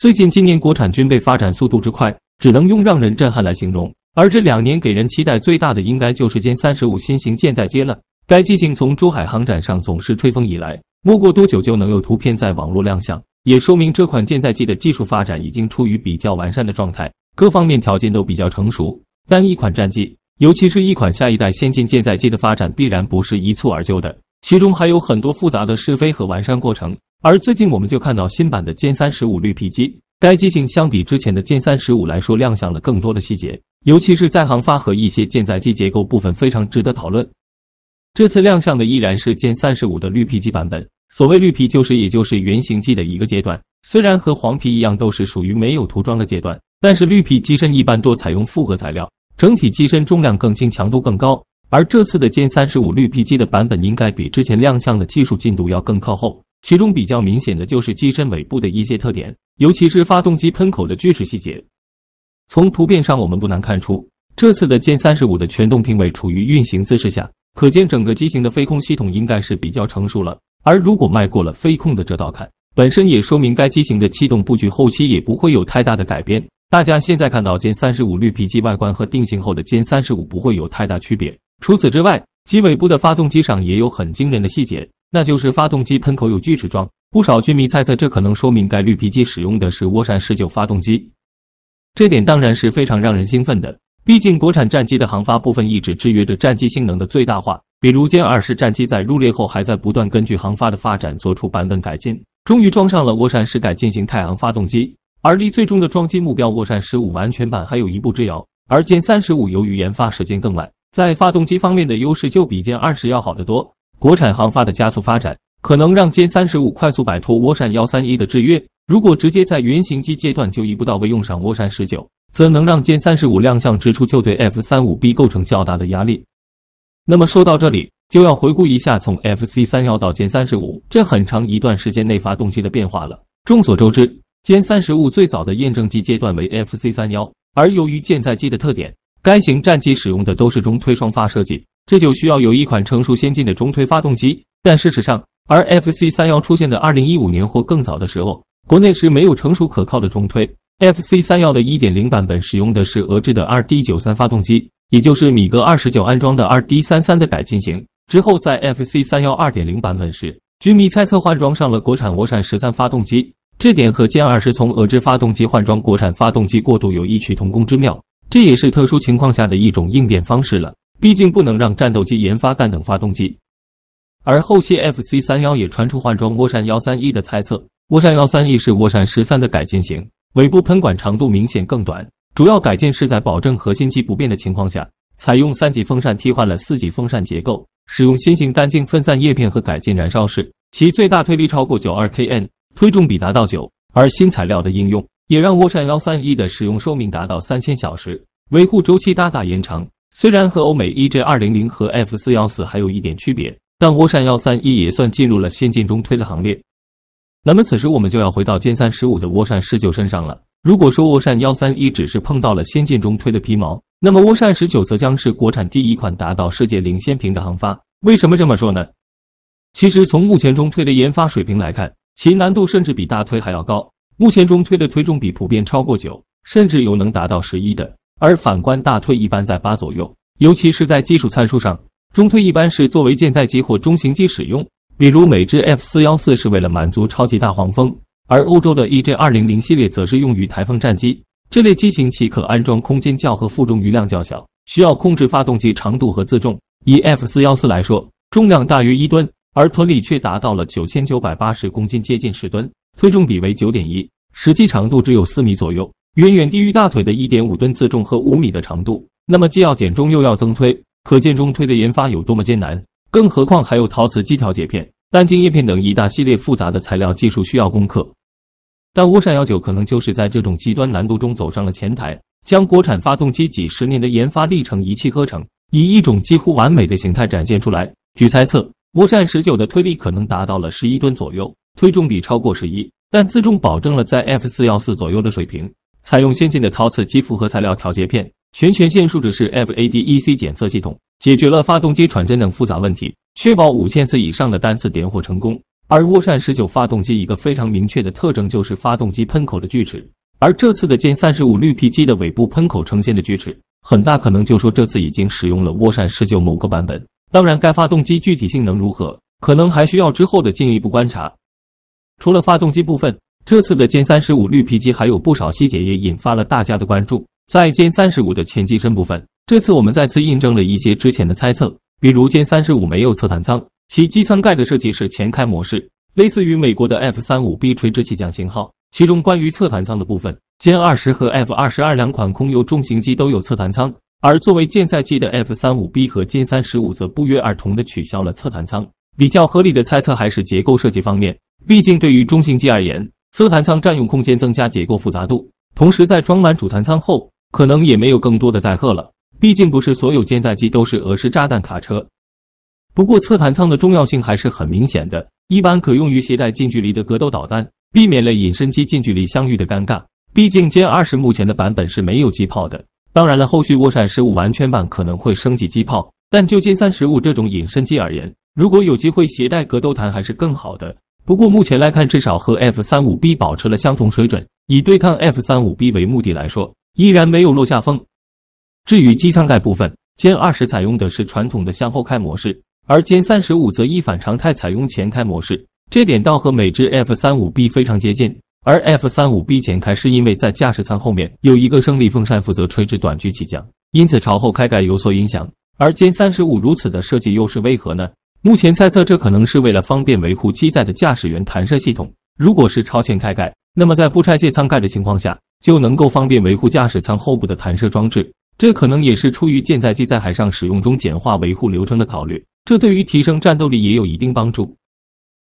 最近，今年国产军备发展速度之快，只能用让人震撼来形容。而这两年给人期待最大的，应该就是歼三十五新型舰载机了。该机型从珠海航展上总是吹风以来，没过多久就能有图片在网络亮相，也说明这款舰载机的技术发展已经处于比较完善的状态，各方面条件都比较成熟。但一款战机，尤其是一款下一代先进舰载机的发展，必然不是一蹴而就的，其中还有很多复杂的是非和完善过程。而最近我们就看到新版的歼三十五绿皮机，该机型相比之前的歼三十五来说，亮相了更多的细节，尤其是在航发和一些舰载机结构部分，非常值得讨论。这次亮相的依然是歼三十五的绿皮机版本。所谓绿皮，就是也就是原型机的一个阶段。虽然和黄皮一样都是属于没有涂装的阶段，但是绿皮机身一般多采用复合材料，整体机身重量更轻，强度更高。而这次的歼三十五绿皮机的版本，应该比之前亮相的技术进度要更靠后。其中比较明显的就是机身尾部的一些特点，尤其是发动机喷口的锯齿细节。从图片上我们不难看出，这次的歼三十五的全动平尾处于运行姿势下，可见整个机型的飞控系统应该是比较成熟了。而如果迈过了飞控的这道坎，本身也说明该机型的气动布局后期也不会有太大的改变。大家现在看到歼三十五绿皮机外观和定型后的歼三十五不会有太大区别。除此之外，机尾部的发动机上也有很惊人的细节。那就是发动机喷口有锯齿状，不少军迷猜测这可能说明该绿皮机使用的是涡扇十九发动机，这点当然是非常让人兴奋的，毕竟国产战机的航发部分一直制约着战机性能的最大化。比如歼二十战机在入列后，还在不断根据航发的发展做出版本改进，终于装上了涡扇十改进型太行发动机，而离最终的装机目标涡扇十五完全版还有一步之遥。而歼三十五由于研发时间更晚，在发动机方面的优势就比歼二十要好得多。国产航发的加速发展，可能让歼三十五快速摆脱涡扇幺三一的制约。如果直接在原型机阶段就一步到位用上涡扇十九，则能让歼三十五亮相之初就对 F 三五 B 构成较大的压力。那么说到这里，就要回顾一下从 FC 三幺到歼三十五这很长一段时间内发动机的变化了。众所周知，歼三十五最早的验证机阶段为 FC 三幺，而由于舰载机的特点，该型战机使用的都是中推双发设计。这就需要有一款成熟先进的中推发动机，但事实上，而 FC 三幺出现的二零一五年或更早的时候，国内是没有成熟可靠的中推。FC 三幺的一点零版本使用的是俄制的 RD 九三发动机，也就是米格二十九安装的 RD 三三的改进型。之后在 FC 三幺二点零版本时，军迷猜测换装上了国产涡扇十三发动机，这点和歼二十从俄制发动机换装国产发动机过渡有异曲同工之妙，这也是特殊情况下的一种应变方式了。毕竟不能让战斗机研发干等发动机，而后期 FC 三幺也传出换装涡扇幺三 E 的猜测。涡扇幺三 E 是涡扇十三的改进型，尾部喷管长度明显更短，主要改进是在保证核心机不变的情况下，采用三级风扇替换了四级风扇结构，使用新型单径分散叶片和改进燃烧室，其最大推力超过九二 kN，推重比达到九。而新材料的应用也让涡扇幺三 E 的使用寿命达到三千小时，维护周期大大延长。虽然和欧美 EJ 二零零和 F 四幺四还有一点区别，但涡扇幺三1也算进入了先进中推的行列。那么此时我们就要回到歼三十五的涡扇十九身上了。如果说涡扇幺三1只是碰到了先进中推的皮毛，那么涡扇十九则将是国产第一款达到世界领先水平的航发。为什么这么说呢？其实从目前中推的研发水平来看，其难度甚至比大推还要高。目前中推的推重比普遍超过九，甚至有能达到十一的。而反观大推，一般在八左右，尤其是在技术参数上，中推一般是作为舰载机或中型机使用，比如美制 F 四幺四是为了满足超级大黄蜂，而欧洲的 EJ 二零零系列则是用于台风战机。这类机型其可安装空间较和负重余量较小，需要控制发动机长度和自重。以 F 四幺四来说，重量大约一吨，而推力却达到了九千九百八十公斤，接近十吨，推重比为九点一，实际长度只有四米左右。远远低于大腿的一点五吨自重和五米的长度。那么既要减重又要增推，可见中推的研发有多么艰难。更何况还有陶瓷基调节片、单晶叶片等一大系列复杂的材料技术需要攻克。但涡扇幺九可能就是在这种极端难度中走上了前台，将国产发动机几十年的研发历程一气呵成，以一种几乎完美的形态展现出来。据猜测，涡扇十九的推力可能达到了十一吨左右，推重比超过十一，但自重保证了在 F 四幺四左右的水平。采用先进的陶瓷基复合材料调节片，全权限数值式 FADEC 检测系统，解决了发动机传真等复杂问题，确保五千次以上的单次点火成功。而涡扇十九发动机一个非常明确的特征就是发动机喷口的锯齿，而这次的歼三十五绿皮机的尾部喷口呈现的锯齿，很大可能就说这次已经使用了涡扇十九某个版本。当然，该发动机具体性能如何，可能还需要之后的进一步观察。除了发动机部分。这次的歼三十五绿皮机还有不少细节也引发了大家的关注。在歼三十五的前机身部分，这次我们再次印证了一些之前的猜测，比如歼三十五没有侧弹舱，其机舱盖的设计是前开模式，类似于美国的 F 三五 B 垂直起降型号。其中关于侧弹舱的部分，歼二十和 F 二十二两款空优重型机都有侧弹舱，而作为舰载机的 F 三五 B 和歼三十五则不约而同的取消了侧弹舱。比较合理的猜测还是结构设计方面，毕竟对于中型机而言。侧弹舱占用空间，增加结构复杂度，同时在装满主弹舱后，可能也没有更多的载荷了。毕竟不是所有舰载机都是俄式炸弹卡车。不过侧弹舱的重要性还是很明显的，一般可用于携带近距离的格斗导弹，避免了隐身机近距离相遇的尴尬。毕竟歼二十目前的版本是没有机炮的。当然了，后续涡扇十五完全版可能会升级机炮，但就歼三十五这种隐身机而言，如果有机会携带格斗弹，还是更好的。不过目前来看，至少和 F 三五 B 保持了相同水准。以对抗 F 三五 B 为目的来说，依然没有落下风。至于机舱盖部分，歼二十采用的是传统的向后开模式，而歼三十五则一反常态采用前开模式，这点倒和美制 F 三五 B 非常接近。而 F 三五 B 前开是因为在驾驶舱后面有一个胜利风扇负责垂直短距起降，因此朝后开盖有所影响。而歼三十五如此的设计又是为何呢？目前猜测，这可能是为了方便维护机载的驾驶员弹射系统。如果是超前开盖，那么在不拆卸舱盖的情况下，就能够方便维护驾驶舱后部的弹射装置。这可能也是出于舰载机在海上使用中简化维护流程的考虑。这对于提升战斗力也有一定帮助。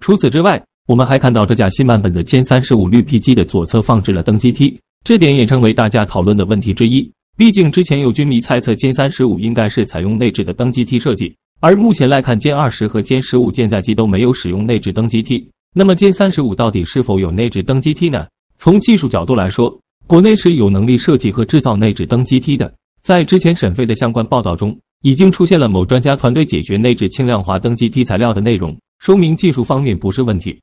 除此之外，我们还看到这架新版本的歼三十五绿皮机的左侧放置了登机梯，这点也成为大家讨论的问题之一。毕竟之前有军迷猜测歼三十五应该是采用内置的登机梯设计。而目前来看，歼二十和歼十五舰载机都没有使用内置登机梯。那么，歼三十五到底是否有内置登机梯呢？从技术角度来说，国内是有能力设计和制造内置登机梯的。在之前沈飞的相关报道中，已经出现了某专家团队解决内置轻量化登机梯材料的内容，说明技术方面不是问题。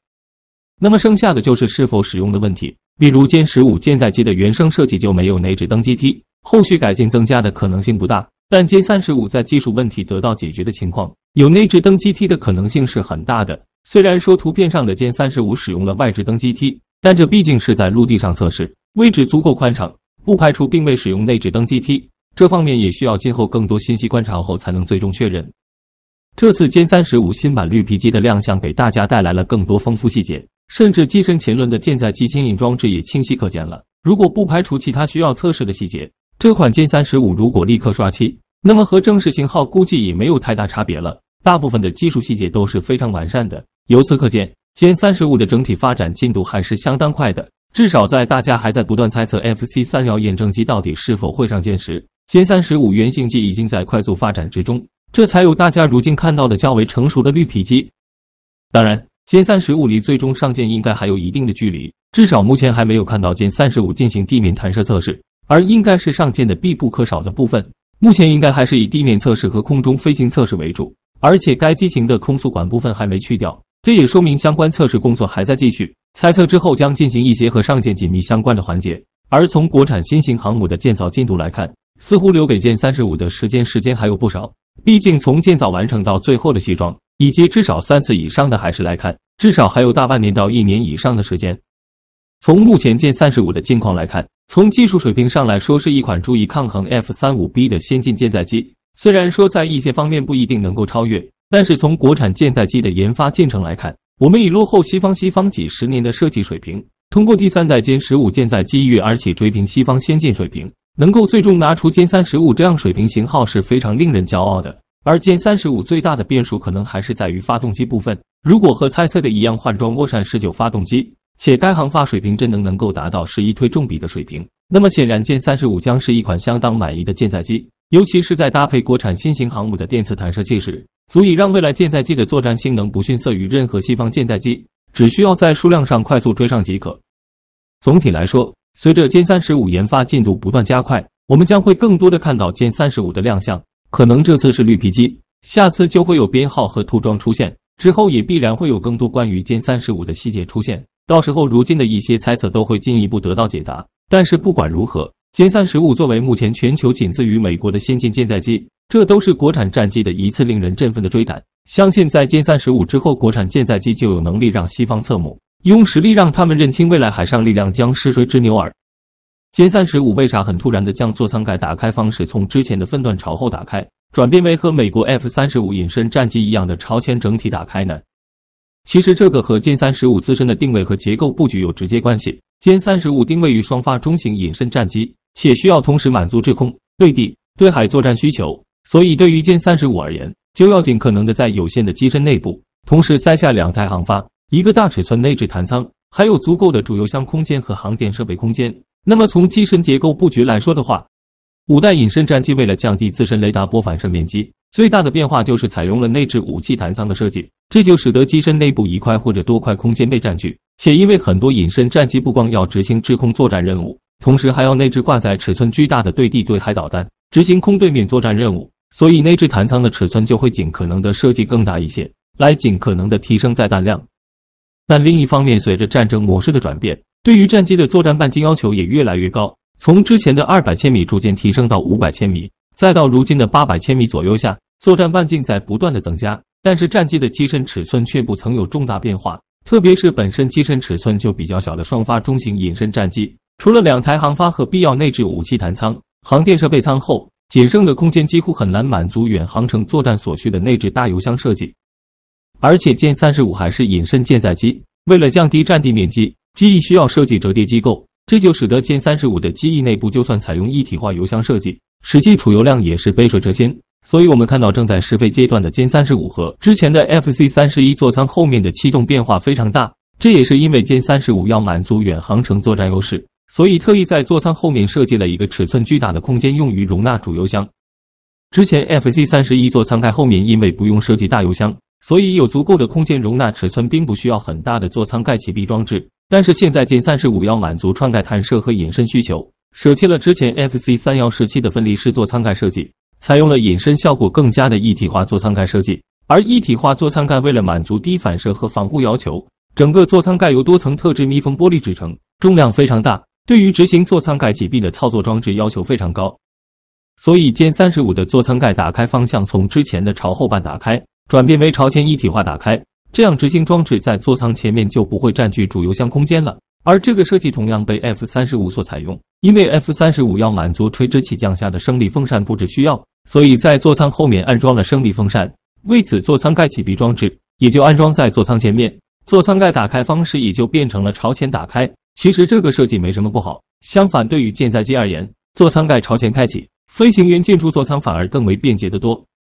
那么剩下的就是是否使用的问题。比如，歼十五舰载机的原生设计就没有内置登机梯，后续改进增加的可能性不大。但歼三十五在技术问题得到解决的情况，有内置登机梯的可能性是很大的。虽然说图片上的歼三十五使用了外置登机梯，但这毕竟是在陆地上测试，位置足够宽敞，不排除并未使用内置登机梯。这方面也需要今后更多信息观察后才能最终确认。这次歼三十五新版绿皮机的亮相，给大家带来了更多丰富细节，甚至机身前轮的舰载机牵引装置也清晰可见了。如果不排除其他需要测试的细节。这款歼三十五如果立刻刷漆，那么和正式型号估计也没有太大差别了。大部分的技术细节都是非常完善的。由此可见，歼三十五的整体发展进度还是相当快的。至少在大家还在不断猜测 FC 三幺验证机到底是否会上舰时，歼三十五原型机已经在快速发展之中。这才有大家如今看到的较为成熟的绿皮机。当然，歼三十五离最终上舰应该还有一定的距离，至少目前还没有看到歼三十五进行地面弹射测试。而应该是上舰的必不可少的部分，目前应该还是以地面测试和空中飞行测试为主，而且该机型的空速管部分还没去掉，这也说明相关测试工作还在继续。猜测之后将进行一些和上舰紧密相关的环节。而从国产新型航母的建造进度来看，似乎留给舰三十五的时间时间还有不少，毕竟从建造完成到最后的卸装以及至少三次以上的海试来看，至少还有大半年到一年以上的时间。从目前歼三十五的近况来看，从技术水平上来说，是一款足以抗衡 F 三五 B 的先进舰载机。虽然说在一些方面不一定能够超越，但是从国产舰载机的研发进程来看，我们已落后西方西方几十年的设计水平。通过第三代歼十五舰载机一跃而起，追平西方先进水平，能够最终拿出歼三十五这样水平型号是非常令人骄傲的。而歼三十五最大的变数可能还是在于发动机部分，如果和猜测的一样换装涡扇十九发动机。且该航发水平真能能够达到十一推重比的水平，那么显然歼三十五将是一款相当满意的舰载机，尤其是在搭配国产新型航母的电磁弹射器时，足以让未来舰载机的作战性能不逊色于任何西方舰载机，只需要在数量上快速追上即可。总体来说，随着歼三十五研发进度不断加快，我们将会更多的看到歼三十五的亮相，可能这次是绿皮机，下次就会有编号和涂装出现，之后也必然会有更多关于歼三十五的细节出现。到时候，如今的一些猜测都会进一步得到解答。但是不管如何，歼三十五作为目前全球仅次于美国的先进舰载机，这都是国产战机的一次令人振奋的追赶。相信在歼三十五之后，国产舰载机就有能力让西方侧目，用实力让他们认清未来海上力量将是谁之牛耳。歼三十五为啥很突然的将座舱盖打开方式从之前的分段朝后打开，转变为和美国 F 三十五隐身战机一样的朝前整体打开呢？其实这个和歼三十五自身的定位和结构布局有直接关系。歼三十五定位于双发中型隐身战机，且需要同时满足制空、对地、对海作战需求，所以对于歼三十五而言，就要尽可能的在有限的机身内部，同时塞下两台航发、一个大尺寸内置弹仓，还有足够的主油箱空间和航电设备空间。那么从机身结构布局来说的话，五代隐身战机为了降低自身雷达波反射面积，最大的变化就是采用了内置武器弹舱的设计，这就使得机身内部一块或者多块空间被占据。且因为很多隐身战机不光要执行制空作战任务，同时还要内置挂载尺寸巨大的对地、对海导弹，执行空对面作战任务，所以内置弹舱的尺寸就会尽可能的设计更大一些，来尽可能的提升载弹量。但另一方面，随着战争模式的转变，对于战机的作战半径要求也越来越高。从之前的二百千米逐渐提升到五百千米，再到如今的八百千米左右下，作战半径在不断的增加，但是战机的机身尺寸却不曾有重大变化。特别是本身机身尺寸就比较小的双发中型隐身战机，除了两台航发和必要内置武器弹舱、航电设备舱后，仅剩的空间几乎很难满足远航程作战所需的内置大油箱设计。而且歼三十五还是隐身舰载机，为了降低占地面积，机翼需要设计折叠机构。这就使得歼三十五的机翼内部就算采用一体化油箱设计，实际储油量也是杯水车薪。所以，我们看到正在试飞阶段的歼三十五和之前的 F C 三十一座舱后面的气动变化非常大。这也是因为歼三十五要满足远航程作战优势，所以特意在座舱后面设计了一个尺寸巨大的空间，用于容纳主油箱。之前 F C 三十一座舱盖后面因为不用设计大油箱，所以有足够的空间容纳，尺寸并不需要很大的座舱盖起闭装置。但是现在歼三十五要满足穿盖探射和隐身需求，舍弃了之前 FC 三幺时期的分离式座舱盖设计，采用了隐身效果更加的一体化座舱盖设计。而一体化座舱盖为了满足低反射和防护要求，整个座舱盖由多层特制密封玻璃制成，重量非常大，对于执行座舱盖起闭的操作装置要求非常高。所以歼三十五的座舱盖打开方向从之前的朝后半打开，转变为朝前一体化打开。这样，执行装置在座舱前面就不会占据主油箱空间了。而这个设计同样被 F 三十五所采用，因为 F 三十五要满足垂直起降下的升力风扇布置需要，所以在座舱后面安装了升力风扇。为此，座舱盖起闭装置也就安装在座舱前面，座舱盖打开方式也就变成了朝前打开。其实这个设计没什么不好，相反，对于舰载机而言，座舱盖朝前开启，飞行员进出座舱反而更为便捷得多。